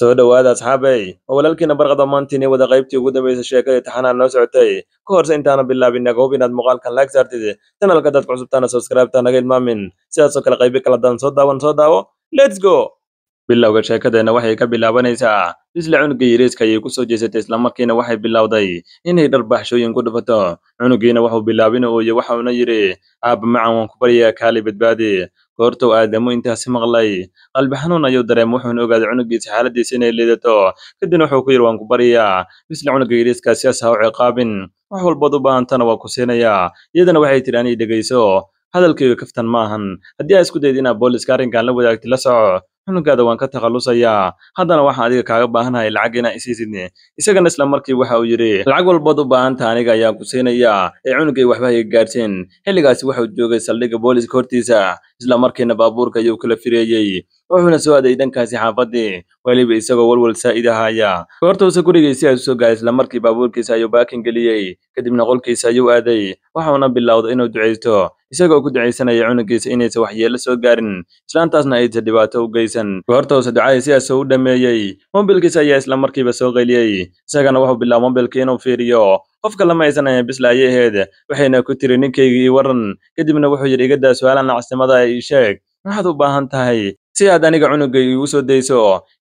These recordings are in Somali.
soo dhowaada asxaabey oo walaalkiina barqa dhammaantiin wada qaybtii ugu dambaysay sheekadii taxanaa noo socotay ka horse intaana bilaabina goob inaad muuqaalkan laag saartid tanalka dadka cusubtaana sabskraibta naga ilmaamin sidaasoo kale qaybi kala dan soo daawan soo daawo lets go bilowga sheekadeenna waxay ka bilaabanaysaa isla cunugga yariiska ayay kusoo soo jeesatay islamarkiina waxay bilowday inay dhar baxshooyin ku dhufato cunuggiina wuxuu bilaabin ooye waxa yidhi aabba macan waan ku baryayaa kaali badbaadi goortou aadamu intaasi maqlay qalbi xanuun ayuu dareema wuxuuna ogaaday cunugiisa xaaladiisa inay liidato kadibna wuxuu ku yidhi waan ku baryayaa isla cunugga yariiska siyaas u ciqaabin wax walbaad u baahantana waa ku siinayaa iyadana waxay tidhi anay dhegayso hadalkayga kaftan maahan haddii aa isku dayd inaad booliska arrinkan la wadaagti la soco cunugaada waan ka takhalusayaa haddana waxaan adiga kaaga baahanahay lacag inaa isiisidne isagana isla markii waxa uu yidhi lacag walbaad u baahanta aniga ayaan ku siinayaa ee cunugay waxba hayga gaarteen xilligaasi waxau joogay saldhigga booliiska hortiisa isla markiina baabuurka ayuu kala fireeyey wuxuuna soo aaday dhankaasi xaafaddii weliba isagoo walwal saa'id ahaaya goortuusa gurigiisii ayuu soo gaaray isla markii baabuurkiisa ayuu baakin geliyey kadibna qolkiisa ayuu aaday waxauna bilowday inuu ducaysto isagoo ku ducaysanaya cunugiisa inaysan waxyeello soo gaarin islaantaasna aysa dhibaato u geysan goorta uuse ducaya sidaas u dhammeeyey mobilkiisa ayaa isla markiiba soo qeliyey isagana wuxuu bilaaba mobilka inuu fiiriyo qofka lama aysan ayan bislaaya aheed waxayna ku tiri ninkaygii waran kadibna wuxuu yidhi igadaa su-aalan nacasnimada ee ah ii sheeg maxaad u baahan tahay si aad aniga cunugay iigu soo dayso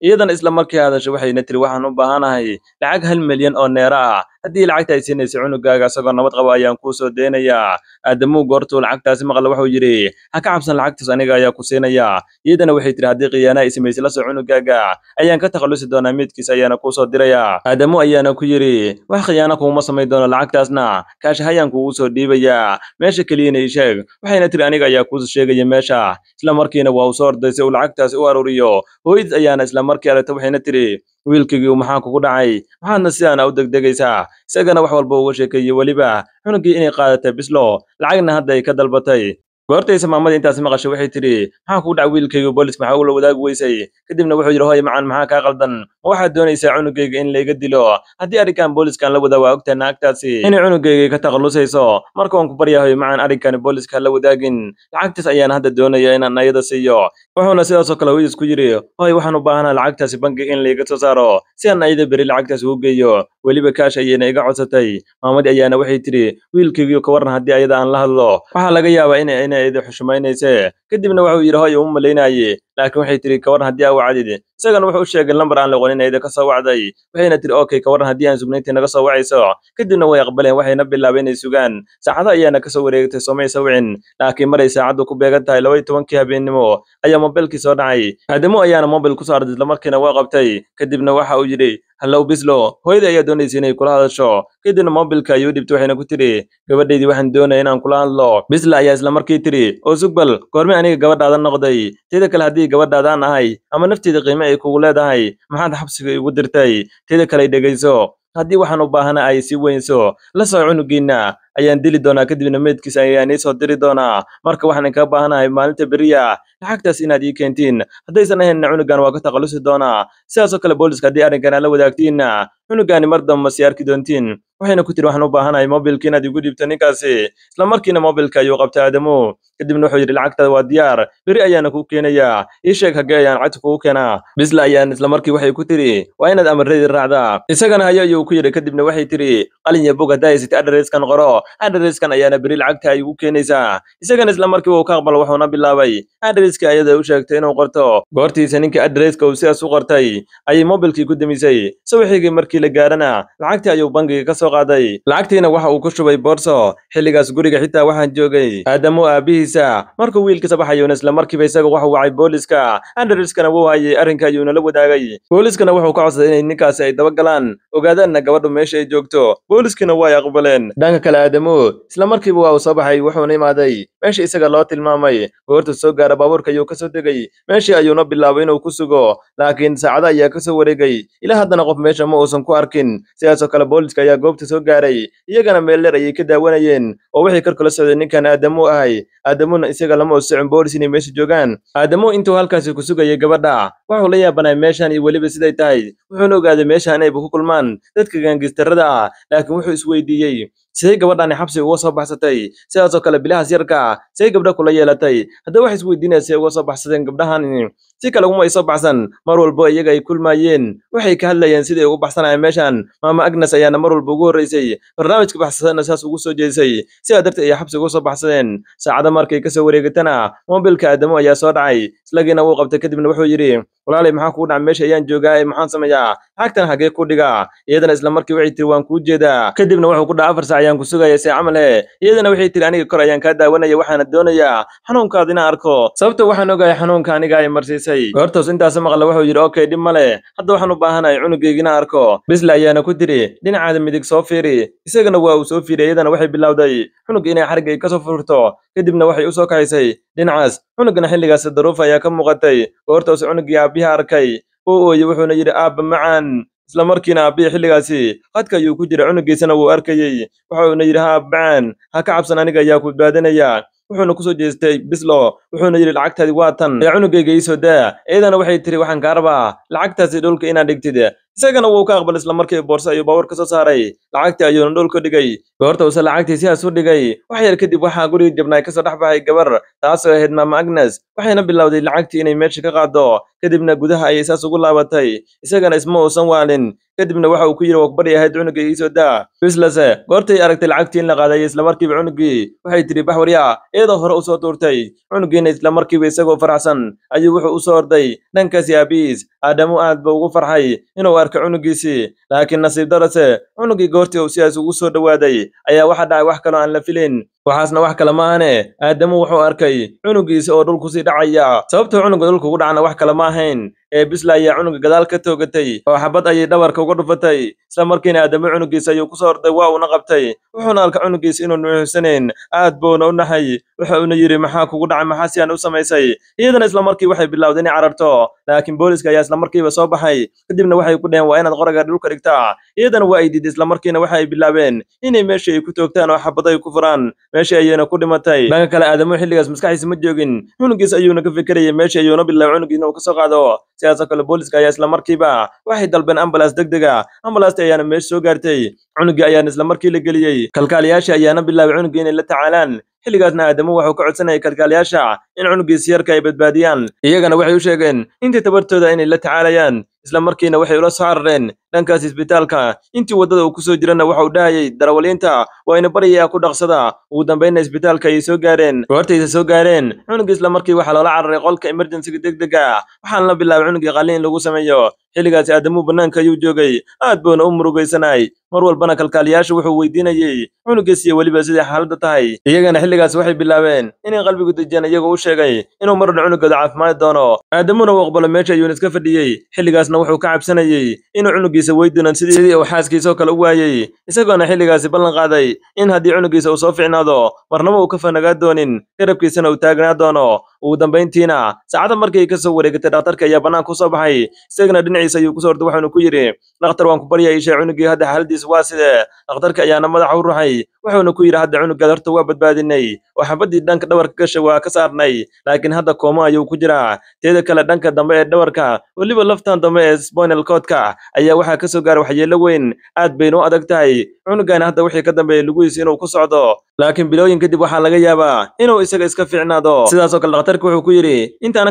iyadana isla markii hadasho waxayna tiri waxaan u baahanahay lacag hal milyan oo neera ah haddii lacagta siinaysa cunugaaga isagoo nabad qaba ayaan kuu soo deynayaa aadamuhu goortuu lacagtaasi maqla waxuu yidhi ha ka cabsan lacagtaas aniga ayaa ku siinaya iyadana waxay tiri haddii khiyaana ay samaysay la soo cunugaaga ayaan ka takhallusi doonaa miidkiisa ayaana kuu soo diraya aadamu ayaana ku yidhi wax khiyaana kuuma samay doono lacagtaasna kaashahayaan kugu soo dhiibayaa meesha keliyana ii sheeg waxayna tiri aniga ayaa kuu sheegaya meesha isla markiina waa u soo ordaysay u lacag lacagtaas u aruriyo hooyad ayaana isla markii aragta waxayna tiri wiilkigiiu maxaa kugu dhacay maxaadna sidaana u degdegaysaa isagana wax walba uga sheekeeyey weliba cunugii inay qaadatay bislo lacagna hadda ay ka dalbatay goortaysa maamada intaasi maqashay waxay tidhi maxaa kuu dhaca wiilkaygu boolis maxaa ula wadaagi weysay kadibna wuxuu yidhi hooye macaan maxaa kaa qaldan ma waxaad doonaysaa cunugayga in layga dilo haddii arrinkan booliskan la wadaa waa ogtaa naagtaasi inay cunugayga ka takhallusayso marka waan ku baryaa hooye macaan arrinkan booliska ha la wadaagin lacagtaas ayaan hadda doonaya inaan ayada siiyo wuxuuna sidaasoo kale hooyadiis ku yidhi hooye waxaan u baahanaa lacagtaasi bankiga in layga soo saaro si aan ayada beri lacagtaas ugu geeyo weliba kaash ayayna iga codsatay maamadi ayaana waxay tidhi wiilkaygiio ka warran haddii ayada aan la hadlo waxaa laga yaabaa ina ayada xushmaynayse kadibna waxuu yidhi hoy uma malaynaye laakiin waxay tiri kawaran haddii aa wacdide isagana wuxuu u sheegay lambar aan laqoninayda kasoo wacday waxayna tiri okay kawaran haddii aan sugnayntii naga soo wacayso kadibna way aqbaleen waxayna bilaabeen inay sugaan saacada ayaana kasoo wareegtay soomaysa wicin laakiin maray saacaddu ku beegan tahay laba iyo tobankii habeennimo ayaa mobilkii soo dhacay aadamo ayaana mobil kusoo arday islamarkiina waa qabtay kadibna waxa uu yidhi hallow bislo hooyadai ayaa doonaysay inay kula hadasho kadibna mobilka ayuu dhibtay waxayna ku tidhi gabadhaydii waxaan doonaya inaan kula hadlo bisla ayaa islamarkii tidhi oo sugbal goorme aniga gabadhaada noqday teda kale haddii gabadhaadaan ahay ama nafteeda qiime ay kugu leedahay maxaad xabsiga igu dirtay teeda kale dhegayso haddii waxaan u baahana ay sii weynso la soo cunugiinna ayaan dili doonaa kadibna meydkiisa ayaan iisoo diri doonaa marka waxaan inkaa baahanahay maalinta beriya lacagtaas inaad ii keentiin haddaysan ahaynna cunugan waa ka taqalusi doonaa sidaasoo kale booliska haddii arrinkan la wadaagtiinna cunugani mar damba ma sii arki doontiin waxayna ku tiri waxaan u baahanahay mobilka inaad igu dhiibto ninkaasi isla markiina mobilka ayuu qabtay aadamu kadibna wuxuu yidhi lacagtaada waa diyaar beri ayaana kuu keenayaa ii sheeg hagee ayaan cagta kugu keenaa bisla ayaan islamarkii waxay ku tiri waa inaad amarradi raacdaa isagana haya ayuu ku yidhi kadibna waxay tiri qalin iyo bog haddaa haysatay adhareyskan qoro adhareyskan ayaana beri lacagta ay igu keenaysaa isagana isla markii wuu ka aqbalo wuxuuna bilaabay adhareyskii ayada u sheegtay inuu qorto goortiisa ninkii adhareyska uu sidaas u qortay ayay mobilkii ku demisay sawixigii markii la gaarana lacagtii ayuu bangiga kasoo soo qaaday lacagtiina waxa uu ku shubay boorso xilligaas guriga xitaa waxaan joogay aadamo aabbihiisa markuu baxayuna isla markiiba isaga waxu wacay booliiska anderskana wuu hayay arrinka ayuuna la wadaagay booliiskana wuxuu ka codsaday inay ninkaasi ay daba galaan ogaadaanna gabadhu meesha ay joogto booliiskiina waa ay aqbaleen dhanka kale aadamo isla markiiba waa uu soo baxay wuxuuna imaaday meeshii isaga loo tilmaamay goortuu soo gaara baabuurka ayuu kasoo degay meeshii ayuuna bilaabay inuu ku sugo laakiin saacada ayaa kasoo wareegay ilaa haddana qof meesha ma uusan ku arkin sidaasoo kale booliska ayaa goobta soo gaaray iyagana meel dheer ayay ka daawanayeen oo waxay karkala kula socday ninkan aadamu ahay aadamuna isaga lama u socon boolis inay meesha joogaan aadamu intuu halkaasi ku sugayay gabadha waxuu la yaabanahay meeshan iyo weliba siday tahay wuxuuna ogaaday meesha inayba ku kulmaan dadka gaangistarada ah laakiin wuxuu isweydiiyey siday gabadhani xabsi uga soo baxsatay sidaasoo kale bilahaas yarka ah, siday gabdha kula yeelatay haddaba wax isweydiinaya siday uga soo baxsadeen gabdhahani si kale uguma soo baxsan mar walba iyaga ay kulmaayeen waxay ka hadlayeen siday ugu baxsanayeen meeshan maama agnes ayaana mar walba ugu horreysay barnaamijka baxsasana saas ugu soo jeedisay sidaa darteed ayay xabsi uga soo baxsadeen saacado markay kasoo wareegatana mobilka aadamo ayaa soo dhacay islagiina wuu qabtay kadibna wuxuu yidhi walaalay maxaa kugu dhaca meesha ayaan joogaa maxaan sameeyaa xagtan hagee ku dhiga iyadana isla markii waxay tiri waan kuu jeedaa kadibna wuxuu ku dhaca afar saac ayaan ku sugaya see camale iyadana waxay tiri aniga kor ayaan kaa daawanaya waxaana doonayaa xanuunkaad inaan arko sababta waxaan ogahay xanuunka aniga ay marsiisa weydiisay goortoos intaasi maqla wuxuu yidhi okay dhib male hadda waxaan u baahanahay cunugeygina arko bisle ayaana ku tiri dhinacaada midig soo fiiri isagana waa uu soo fiiriy iyadana waxay bilowday cunug inay xarigay ka soo furto kadibna waxay u soo kaxaysay dhinacaas cunugana xilligaasi daruuf ayaa ka muuqatay goortoos cunuggii aabbiha arkay uu ooyey wuxuuna yidhi aabba macaan isla markiina aabbiya xilligaasi qadka ayuu ku jiray cunuggiisana wuu arkayey waxa uuna yidhi ha abbacaan ha ka cabsan aniga ayaa ku badbaadinaya wuxuuna kusoo jeestay bislow wuxuuna yidhi lacagtaadi waa tan ee cunugayga iisoo daa iyadana waxay tiri waxaan kaarabaa lacagtaasi dhulka inaad dhigtid isagana wuu ka aqbal markii boorse ayuu baabuur ka soo saaray lacagtii ayuuna dhulka dhigay goorta uuse lacagtii sidaas u dhigay wax yar kadib waxaa gurigii jabnaay kasoo dhex baxay gabar taasoo ahayd maama agnes waxayna bilowday lacagtii inay meesha ka qaado kadibna gudaha ayay saas ugu laabatay isagana isma uusan waalin kadibna waxa uu ku yidhi waa ku baryahayd cunugay iisoo daa bislase goortay aragtay lacagtii in la qaadayo islamarkiiba cunugii waxay tidhi baxwaryaa iyadoo hore u soo tuurtay cunugiina islamarkiiba isagoo faraxsan ayuu wuxuu u soo orday dhankaasi aabiis aadamu aad ba ugu farxay inuu arka cunugiisii laakiin nasiib darase cunugii goortii uu sidaas ugu soo dhowaaday ayaa waxa dhacay wax kaloo aan la filin waxaasna wax kale ma ahane aadamu wuxuu arkay cunugiisa oo dhulkusii dhacaya sababtoo ah cunuga dhulkugu dhacna wax kale ma ahayn ee bisla ayaa cunuga gadaal ka toogatay oo xabad ayay dhabarka uga dhufatay isla markiina aadamo cunugiisa ayuu kusoo orday waa uuna qabtay wuxuuna halka cunugiisa inuunu xuusanayn aad buuna u nahay wuxa uuna yidhi maxaa kugu dhacay maxaa si aan u samaysay iyadana isla markii waxay bilowday inay cararto laakiin booliska ayaa isla markiiba soo baxay kadibna waxay ku dheheen waa inaad qoraga dhulka dhigtaa iyadana waa ay diiday markiina waxa ay bilaabeen inay meeshii ay ku toogtaan oo xabaday ku furaan meeshii ayayna ku dhimatay dhanka kale aadamo xilligaas maskaxdiisa ma joogin cunugiis ayuuna ka fikirayay meeshii ayuuna bilaabay cunugiisna uu ka soo qaado sidaasoo kale booliska ayaa isla markiiba waxay dalbeen ambalaas deg dega ah. ambalaasti ayaana meesha soo gaartay cunugii ayaana isla markii la geliyey kalkaaliyaashii ayaana bilaabay cunugii inay la tacaalaan xilligaasna aadamu wuxuu ka codsanayay kalkaaliyaasha in cunugiisa yarka ay badbaadiyaan iyagana waxay u sheegeen intii tabartooda inay la tacaalayaan isla markiina waxay ula soo carareen dhankaas isbitaalka intii waddada uu ku soo jirana waxa uu dhahayay darawaliinta waa ina baryayaa ku dhaqsada ugu dambaynna isbitaalka ayay soo gaareen goortaysa soo gaareen cunugii isla markii waxaa loola cararay qolka emerjensiga deg dega waxaana la bilaabay cunugii qalli in lagu sameeyo xilligaasi aadamuu bannaanka ayuu joogay aad buuna u murugaysanay mar walbana kalkaaliyaashu wuxuu weydiinayay cunugiis weliba siday xaaladda tahay iyagana xilligaas waxay bilaabeen inay qalbigu dejiyeen iyagoo u sheegay inuu mar marna cunugooda caafimaadi doono aadamuna uu aqbalo meesha ayuuna iska fadhiyey xilligaas isagasna wuxuu ka cabsanayey inuu cunugiisa weydinan sidii uu xaaskiisa oo kale u waayey isagoona xilligaasi ballan qaaday in haddii cunugiisa uu soo ficnaado marnaba uu ka fanagaa doonin garabkiisana uu taagnaa doono ugu dambayntiina saacada markay ay kasoo wareegatay dhakhtarka ayaa bannaan kusoo baxay isagana dhinaciisa ayuu kusoo orday waxaanu ku yidhi dhakhtar waan ku barya iishay cunugii hadda xaaladiisa waa sidee dhakhtarka ayaana madaxa u ruxay wuxuuna ku yidhi hadda cunugaad horta waa badbaadinay oo xabaddii dhanka dhabarka gasha waa ka saarnay laakiin hadda kooma ayuu ku jiraa teeda kale dhanka dambe ee dhabarka weliba laftan dambe ee sponal koodka ayaa waxaa kasoo gaaray waxyeelo weyn aad baynu u adag tahay cunugan hadda wixii ka dambeeya luguhiis inuu ku socdo laakiin bilooyin kadib waxaa laga yaabaa inuu isaga iska fiicnaado sidaasoo kale dhakhtarka wuxuu ku yidhi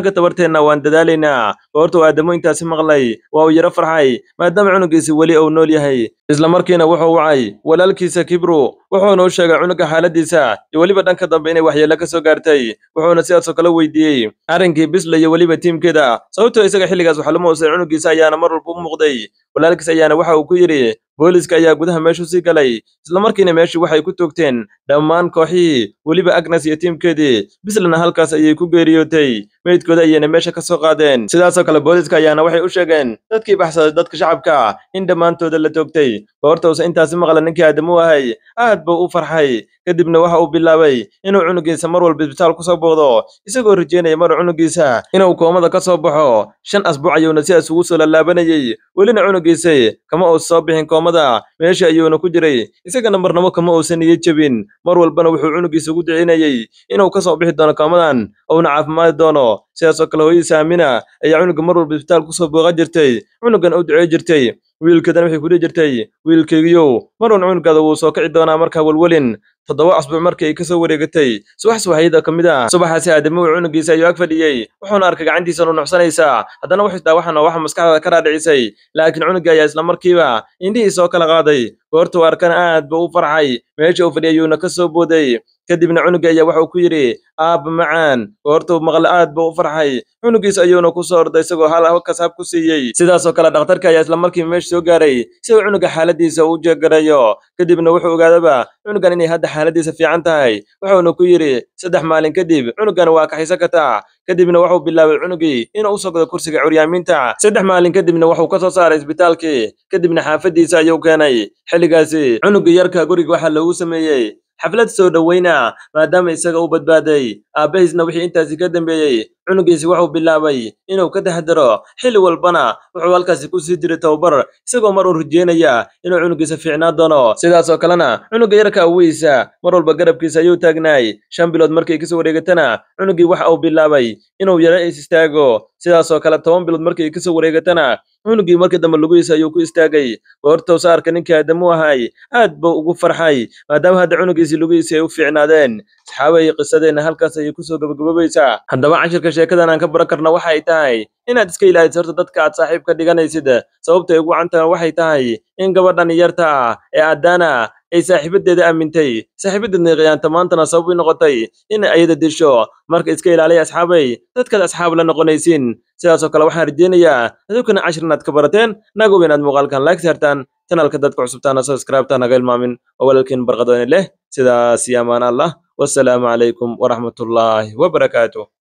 ka tabarteenna waan dadaalaynaa goortuu aadamo intaasi maqlay waa uu yaro farxay maadaama cunugiisi weli uu nool yahay isla markiina wuxuu wacay walaalkiisa kibru wuxuuna u sheegay cunuga xaaladdiisa iyo weliba dhanka dambe inay waxyeello ka soo gaartay wuxuuna sidaasoo kale weydiiyey arrinkii bisla iyo weliba tiimkeeda sababtoo ah isaga xilligaas lama uusay cunugiisa ayaana mar walba u muuqday walaalkiis ayaana waxa uu ku yidhi booliiska ayaa gudaha meeshu sii galay islamarkiina meeshii waxay ku toogteen dhammaan kooxihii weliba agnes iyo tiimkeedii bislina halkaas ayay ku geeriyootay meydkooda ayayna meesha ka soo qaadeen sidaasoo kale booliiska ayaana waxay u sheegeen dadkii baxsaday dadka shacabka in dhammaantooda la toogtay goortausa intaasi maqla ninkii aadamu ahay aad buu u farxay kadibna waxa uu bilaabay inuu cunugiisa mar walba isbitaal ku soo booqdo isagoo rajeynaya mar cunugiisa inuu koomada ka soo baxo shan asbuuc ayuuna sidaas ugu soo lallaabanayey welina cunugiisa kama uusa soo bixin koomada maxkamada meesha ayuuna ku jiray isagana marnabo kama uusan niyad jebin mar walbana wuxuu cunugiisa ugu ducinayey inuu ka soo bixi doono kaamadan uuna caafimaadi doono sidaasoo kale hooyadiisa aamina ayaa cunuga mar walba isbitaal ku soo booqan jirtay cunugana u ducey jirtay wiilkeedana waxay kudhihi jirtay wiilkeygiyow marwan cunugaada wuu soo kici doonaa markaa welwelin toddoba asbuuc markii ay ka soo wareegatay subax subaxyada ka mid ah subaxaasi aadamo uu cunugiisa ayuu ag fadhiyey wuxuuna arkay gacantiisanu nuxsanaysaa haddana wuxuu daawaxan oo waxa maskaxda ka raadhicisay laakiin cunugii ayaa isla markiiba indhihii soo kala qaaday goortuu arkan aad buu u farxay meesha uu fadhiya ayuuna ka soo booday kadibna cunuga ayaa waxuu ku yidhi aabba macaan goortuu maqla aad buu u farxay cunugiis ayuuna ku soo orday isagoo hal halkaas hab ku siiyey sidaasoo kale dhakhtarka ayaa islamarkiiba meesha soo gaaray si uu cunuga xaaladiisa uu jeegarayo kadibna wuxuu ogaadaba cunugan inay hadda xaaladdiisa fiican tahay wuxuuna ku yidhi saddex maalin kadib cunugan waa kaxaysan kartaa kadibna wuxuu bilaabay cunugii inuu u sogdo kursiga curyaamiinta saddex maalin kadibna wuxuu ka soo saaray isbitaalkii kadibna xaafaddiisa ayuu keenay xilligaasi cunugii yarka guriga waxaa loogu sameeyey xaflad soo dhoweyna maadaama isaga u badbaaday aabbahiisna wixii intaasi ka dambeeyey cunugiisi wuxuu bilaabay inuu ka tahdaro xilli walbana wuxuu halkaasi ku sii jiray tababar isagoo mar uu rijeynaya inuu cunugiisa fiicnaa doono sidaasoo kalena cunugga yarka awiisa mar walba garabkiisa ayuu taagnaay shan bilood markay kasoo wareegatana cunuggii waxa uu bilaabay inuu yara is istaago sidaasoo kale toban bilood markii kasoo wareegatana cunugii markii dambe lugihiisa ayuu ku istaagay goortowsa saarka ninkii aadamu ahay aad buu ugu farxay maadaama hadda cunugiisii lugihiisii ay u fiicnaadeen saxaaba iyo qisadeenna halkaas ayay kusoo gabagabobaysaa haddaba cashirka sheekadan aan ka baran karna ay tahay inaad iska ilaaliso horta dadka aad saaxiib ka dhiganaysid sababta ay ugu cantahan waxay tahay in gabadhan iyarta ah ee aadaana ay saaxiibadeeda aamintay saaxiibadeedna khiyaanta maantana sabab noqotay in ayada disho marka iska ilaaliya asxaabay dadkaad asxaab la noqonaysiin sidaasoo kale waxaan rajeynayaa adunkana cashir inaad ka barateen nagub inaad muuqaalkan laag saartaan chanalka dadka cusubtaana sabskraibta naga ilmaamin oo walaalkiin barqadooni leh sidaas iyo amaan allah wasalaamu calaykum waraxmatullaahi wabarakaatu